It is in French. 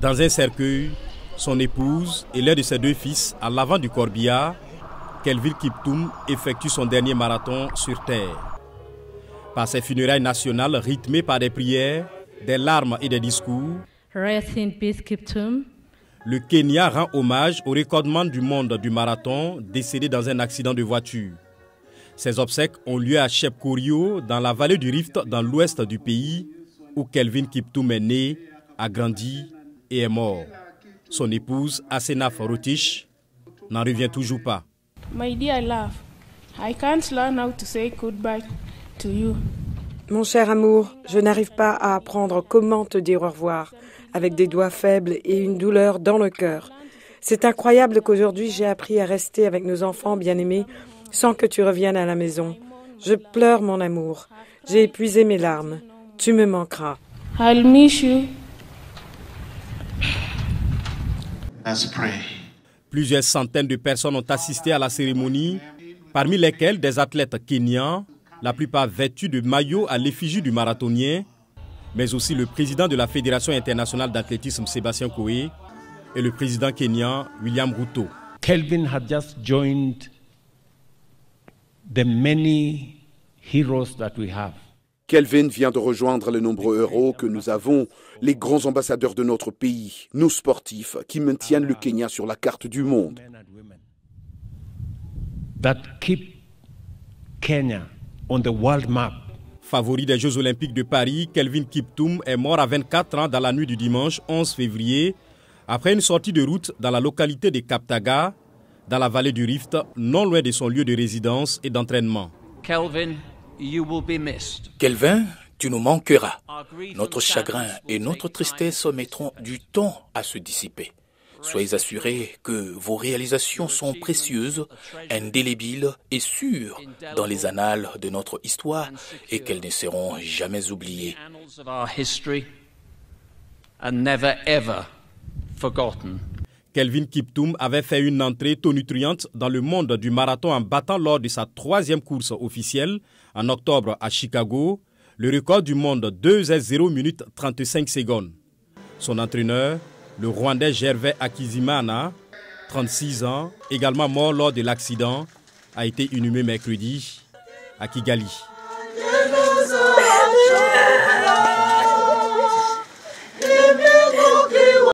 Dans un cercueil, son épouse et l'un de ses deux fils à l'avant du corbillard, Kelvin Kiptoum effectue son dernier marathon sur terre. Par ses funérailles nationales rythmées par des prières, des larmes et des discours, Le Kenya rend hommage au recordman du monde du marathon décédé dans un accident de voiture. Ses obsèques ont lieu à Chepkorio, dans la vallée du Rift, dans l'ouest du pays, où Kelvin Kiptoum est né, a grandi et est mort. Son épouse, Asena Forotich, n'en revient toujours pas. Mon cher amour, je n'arrive pas à apprendre comment te dire au revoir, avec des doigts faibles et une douleur dans le cœur. C'est incroyable qu'aujourd'hui j'ai appris à rester avec nos enfants bien-aimés sans que tu reviennes à la maison. Je pleure mon amour. J'ai épuisé mes larmes. Tu me manqueras. Plusieurs centaines de personnes ont assisté à la cérémonie, parmi lesquelles des athlètes kenyans, la plupart vêtus de maillots à l'effigie du marathonien, mais aussi le président de la Fédération internationale d'athlétisme Sébastien Koué et le président kenyan William Ruto. Kelvin had just joined the many heroes that we have. Kelvin vient de rejoindre les nombreux héros que nous avons, les grands ambassadeurs de notre pays, nos sportifs qui maintiennent le Kenya sur la carte du monde. Favori des Jeux olympiques de Paris, Kelvin Kiptoum est mort à 24 ans dans la nuit du dimanche 11 février après une sortie de route dans la localité de Kaptaga, dans la vallée du Rift, non loin de son lieu de résidence et d'entraînement. Kelvin, tu nous manqueras. Notre chagrin et notre tristesse mettront du temps à se dissiper. Soyez assurés que vos réalisations sont précieuses, indélébiles et sûres dans les annales de notre histoire et qu'elles ne seront jamais oubliées. Kelvin Kiptoum avait fait une entrée taux-nutriente dans le monde du marathon en battant lors de sa troisième course officielle en octobre à Chicago le record du monde 2 h 0 minutes 35 secondes. Son entraîneur, le Rwandais Gervais Akizimana, 36 ans, également mort lors de l'accident, a été inhumé mercredi à Kigali.